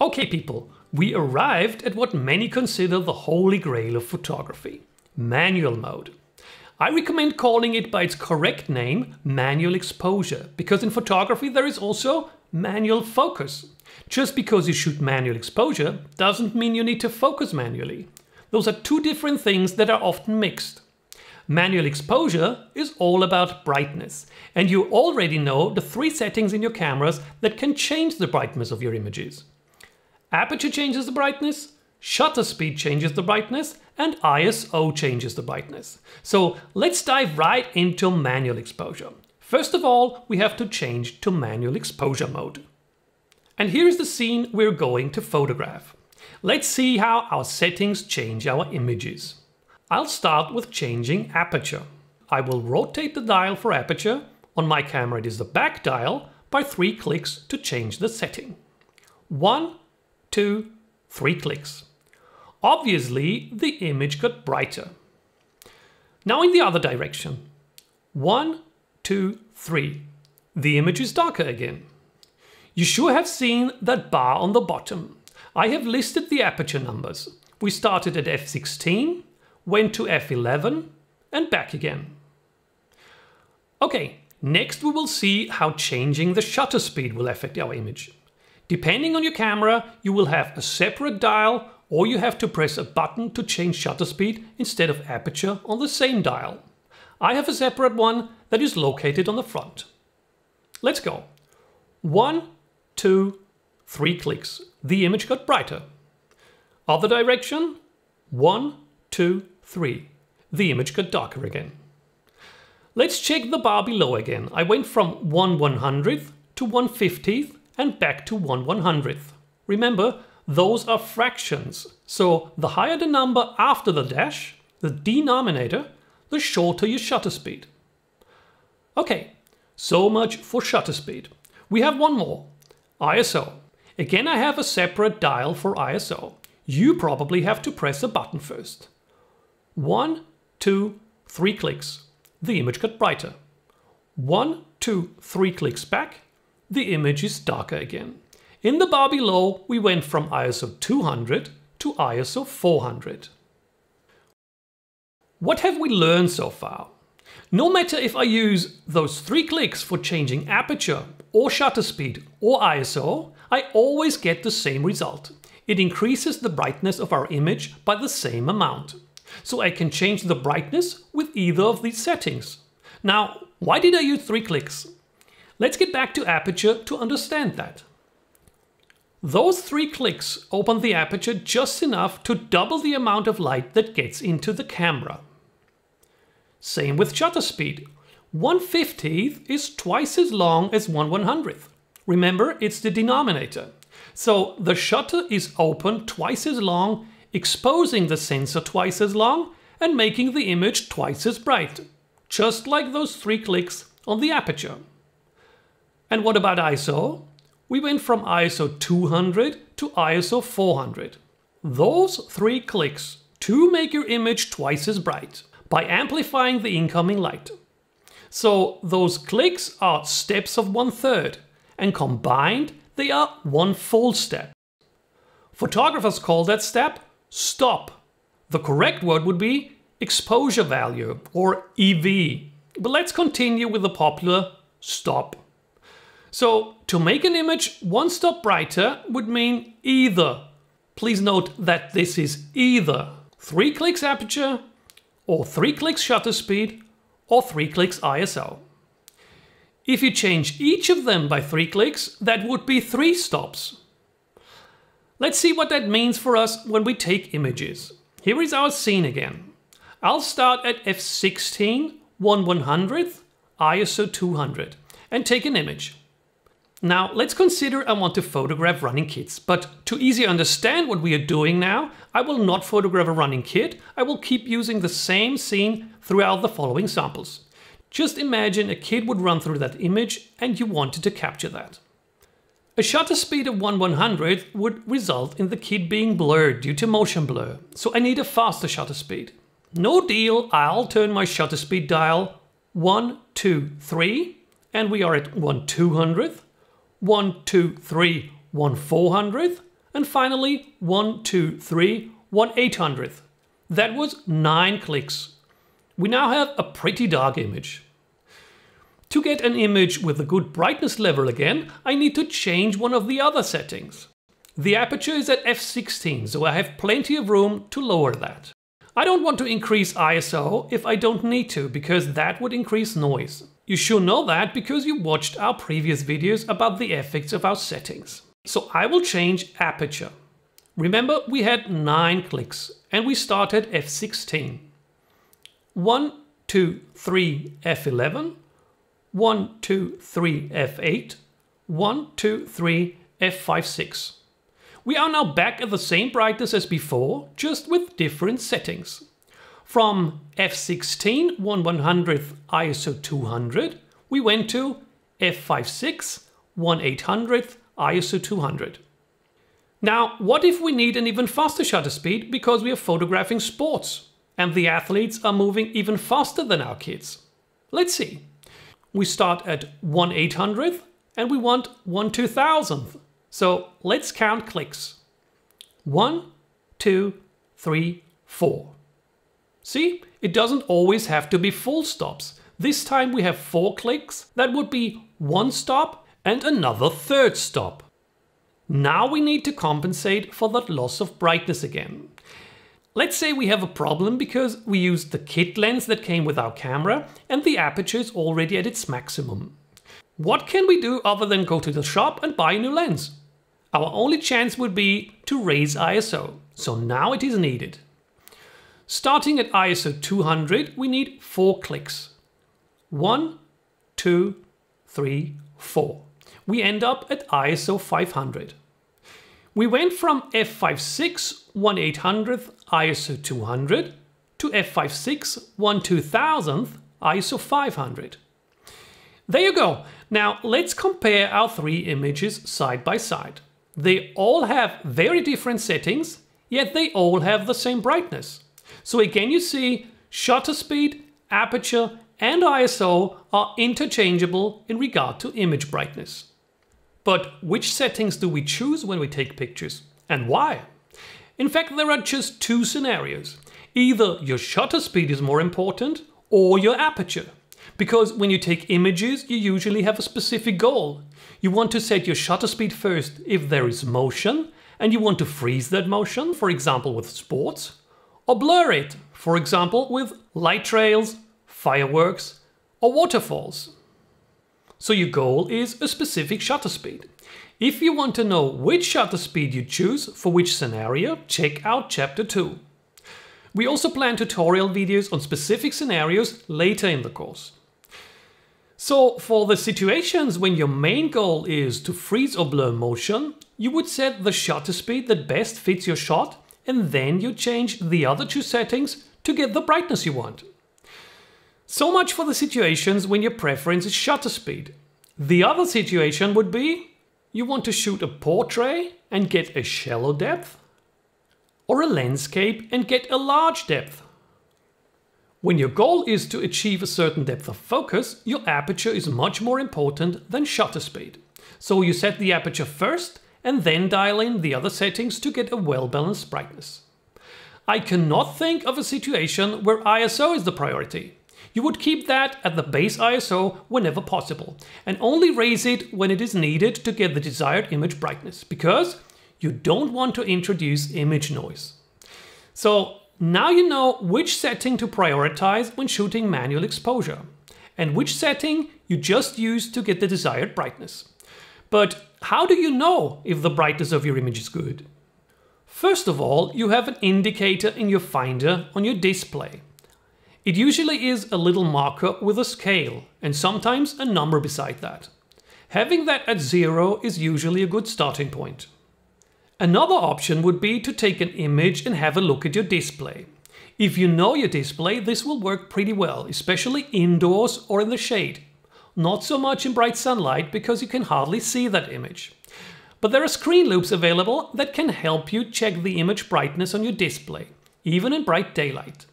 Okay people, we arrived at what many consider the holy grail of photography, manual mode. I recommend calling it by its correct name, manual exposure, because in photography there is also manual focus. Just because you shoot manual exposure doesn't mean you need to focus manually. Those are two different things that are often mixed. Manual exposure is all about brightness, and you already know the three settings in your cameras that can change the brightness of your images. Aperture changes the brightness, shutter speed changes the brightness, and ISO changes the brightness. So let's dive right into manual exposure. First of all, we have to change to manual exposure mode. And here's the scene we're going to photograph. Let's see how our settings change our images. I'll start with changing aperture. I will rotate the dial for aperture, on my camera it is the back dial, by three clicks to change the setting. One, two, three clicks. Obviously, the image got brighter. Now in the other direction. One, two, three. The image is darker again. You sure have seen that bar on the bottom. I have listed the aperture numbers. We started at f16, went to f11 and back again. Okay, next we will see how changing the shutter speed will affect our image. Depending on your camera, you will have a separate dial or you have to press a button to change shutter speed instead of aperture on the same dial. I have a separate one that is located on the front. Let's go. One, two, three clicks. The image got brighter. Other direction, one, two, 3. The image got darker again. Let's check the bar below again. I went from 1 100th to 1 50th and back to 1 100th. Remember, those are fractions. So the higher the number after the dash, the denominator, the shorter your shutter speed. Okay, so much for shutter speed. We have one more, ISO. Again, I have a separate dial for ISO. You probably have to press a button first. One, two, three clicks, the image got brighter. One, two, three clicks back, the image is darker again. In the bar below, we went from ISO 200 to ISO 400. What have we learned so far? No matter if I use those three clicks for changing aperture or shutter speed or ISO, I always get the same result. It increases the brightness of our image by the same amount. So I can change the brightness with either of these settings. Now, why did I use three clicks? Let's get back to aperture to understand that. Those three clicks open the aperture just enough to double the amount of light that gets into the camera. Same with shutter speed. 1 50th is twice as long as 1 100th. Remember, it's the denominator. So the shutter is open twice as long exposing the sensor twice as long and making the image twice as bright, just like those three clicks on the aperture. And what about ISO? We went from ISO 200 to ISO 400. Those three clicks to make your image twice as bright by amplifying the incoming light. So those clicks are steps of one third and combined they are one full step. Photographers call that step stop. The correct word would be exposure value or EV. But let's continue with the popular stop. So to make an image one stop brighter would mean either. Please note that this is either three clicks aperture or three clicks shutter speed or three clicks ISO. If you change each of them by three clicks, that would be three stops. Let's see what that means for us when we take images. Here is our scene again. I'll start at f16, 1 100th, ISO 200, and take an image. Now let's consider I want to photograph running kids, but to easier understand what we are doing now, I will not photograph a running kid, I will keep using the same scene throughout the following samples. Just imagine a kid would run through that image and you wanted to capture that. A shutter speed of 1 100 would result in the kid being blurred due to motion blur, so I need a faster shutter speed. No deal, I'll turn my shutter speed dial 1, 2, 3, and we are at 1 200th, 1, 2, 3, 1 400th, and finally 1, 2, 3, 1 800th. That was 9 clicks. We now have a pretty dark image. To get an image with a good brightness level again, I need to change one of the other settings. The aperture is at f16, so I have plenty of room to lower that. I don't want to increase ISO if I don't need to, because that would increase noise. You should know that because you watched our previous videos about the effects of our settings. So I will change aperture. Remember, we had 9 clicks, and we start at f16. 1, 2, 3, f11, 1, 2, 3, f8, 1, 2, 3, f5, 6. We are now back at the same brightness as before, just with different settings. From f16, 1 100th ISO 200, we went to f56, 1 800th ISO 200. Now, what if we need an even faster shutter speed because we are photographing sports and the athletes are moving even faster than our kids? Let's see we start at 1 800th and we want 1 2000th. So let's count clicks. 1, 2, 3, 4. See, it doesn't always have to be full stops. This time we have 4 clicks. That would be one stop and another third stop. Now we need to compensate for that loss of brightness again. Let's say we have a problem because we used the kit lens that came with our camera and the aperture is already at its maximum. What can we do other than go to the shop and buy a new lens? Our only chance would be to raise ISO, so now it is needed. Starting at ISO 200, we need four clicks. One, two, three, four. We end up at ISO 500. We went from f56 1/800th ISO 200 to f56 1/2000th ISO 500. There you go. Now let's compare our three images side by side. They all have very different settings, yet they all have the same brightness. So again you see shutter speed, aperture and ISO are interchangeable in regard to image brightness. But which settings do we choose when we take pictures and why? In fact, there are just two scenarios. Either your shutter speed is more important or your aperture. Because when you take images, you usually have a specific goal. You want to set your shutter speed first if there is motion, and you want to freeze that motion, for example with sports, or blur it, for example with light trails, fireworks, or waterfalls. So your goal is a specific shutter speed. If you want to know which shutter speed you choose for which scenario, check out chapter 2. We also plan tutorial videos on specific scenarios later in the course. So for the situations when your main goal is to freeze or blur motion, you would set the shutter speed that best fits your shot and then you change the other two settings to get the brightness you want. So much for the situations when your preference is shutter speed. The other situation would be you want to shoot a portrait and get a shallow depth, or a landscape and get a large depth. When your goal is to achieve a certain depth of focus, your aperture is much more important than shutter speed. So you set the aperture first and then dial in the other settings to get a well-balanced brightness. I cannot think of a situation where ISO is the priority. You would keep that at the base ISO whenever possible, and only raise it when it is needed to get the desired image brightness, because you don't want to introduce image noise. So now you know which setting to prioritize when shooting manual exposure, and which setting you just use to get the desired brightness. But how do you know if the brightness of your image is good? First of all, you have an indicator in your finder on your display. It usually is a little marker with a scale, and sometimes a number beside that. Having that at zero is usually a good starting point. Another option would be to take an image and have a look at your display. If you know your display, this will work pretty well, especially indoors or in the shade. Not so much in bright sunlight because you can hardly see that image. But there are screen loops available that can help you check the image brightness on your display, even in bright daylight.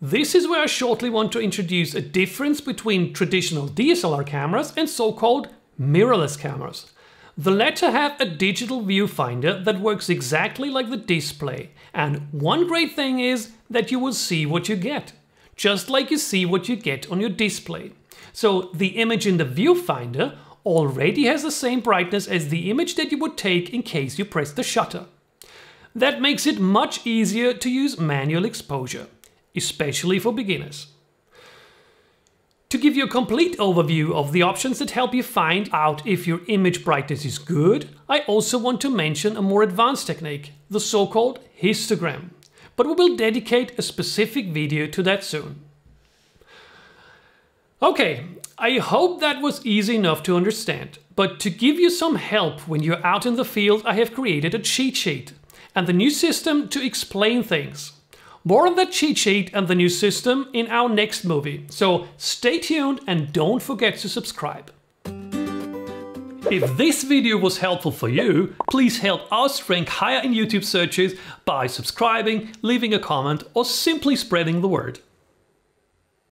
This is where I shortly want to introduce a difference between traditional DSLR cameras and so-called mirrorless cameras. The latter have a digital viewfinder that works exactly like the display, and one great thing is that you will see what you get, just like you see what you get on your display. So the image in the viewfinder already has the same brightness as the image that you would take in case you press the shutter. That makes it much easier to use manual exposure especially for beginners. To give you a complete overview of the options that help you find out if your image brightness is good, I also want to mention a more advanced technique, the so-called histogram. But we will dedicate a specific video to that soon. Okay, I hope that was easy enough to understand. But to give you some help when you're out in the field, I have created a cheat sheet and the new system to explain things. More on the cheat sheet and the new system in our next movie, so stay tuned and don't forget to subscribe. If this video was helpful for you, please help us rank higher in YouTube searches by subscribing, leaving a comment or simply spreading the word.